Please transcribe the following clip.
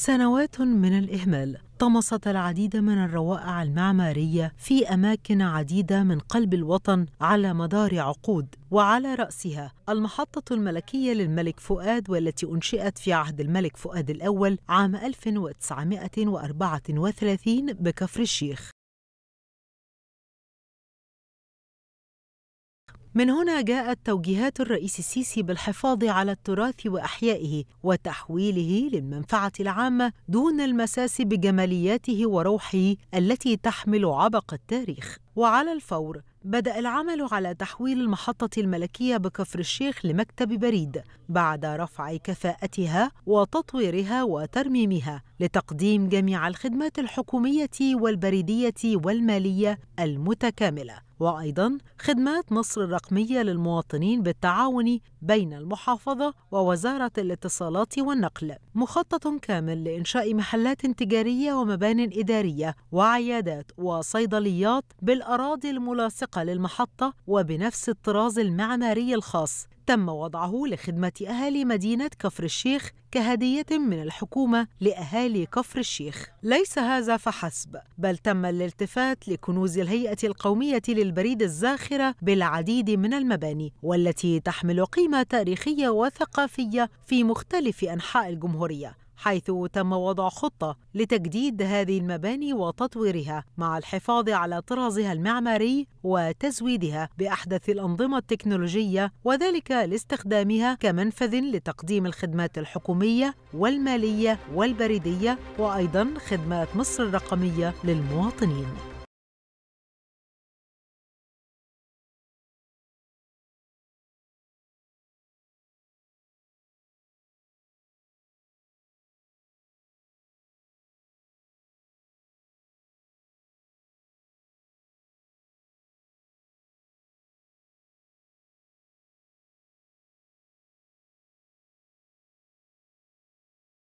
سنوات من الإهمال طمست العديد من الروائع المعمارية في أماكن عديدة من قلب الوطن على مدار عقود وعلى رأسها المحطة الملكية للملك فؤاد والتي أنشئت في عهد الملك فؤاد الأول عام 1934 بكفر الشيخ من هنا جاءت توجيهات الرئيس السيسي بالحفاظ على التراث واحيائه وتحويله للمنفعه العامه دون المساس بجمالياته وروحه التي تحمل عبق التاريخ وعلى الفور بدأ العمل على تحويل المحطة الملكية بكفر الشيخ لمكتب بريد بعد رفع كفاءتها وتطويرها وترميمها لتقديم جميع الخدمات الحكومية والبريدية والمالية المتكاملة وأيضا خدمات مصر الرقمية للمواطنين بالتعاون بين المحافظة ووزارة الاتصالات والنقل مخطط كامل لإنشاء محلات تجارية ومبان إدارية وعيادات وصيدليات بالأراضي الملاصقة للمحطة وبنفس الطراز المعماري الخاص تم وضعه لخدمة أهالي مدينة كفر الشيخ كهدية من الحكومة لأهالي كفر الشيخ ليس هذا فحسب بل تم الالتفات لكنوز الهيئة القومية للبريد الزاخرة بالعديد من المباني والتي تحمل قيمة تاريخية وثقافية في مختلف أنحاء الجمهورية حيث تم وضع خطة لتجديد هذه المباني وتطويرها مع الحفاظ على طرازها المعماري وتزويدها بأحدث الأنظمة التكنولوجية وذلك لاستخدامها كمنفذ لتقديم الخدمات الحكومية والمالية والبريدية وأيضا خدمات مصر الرقمية للمواطنين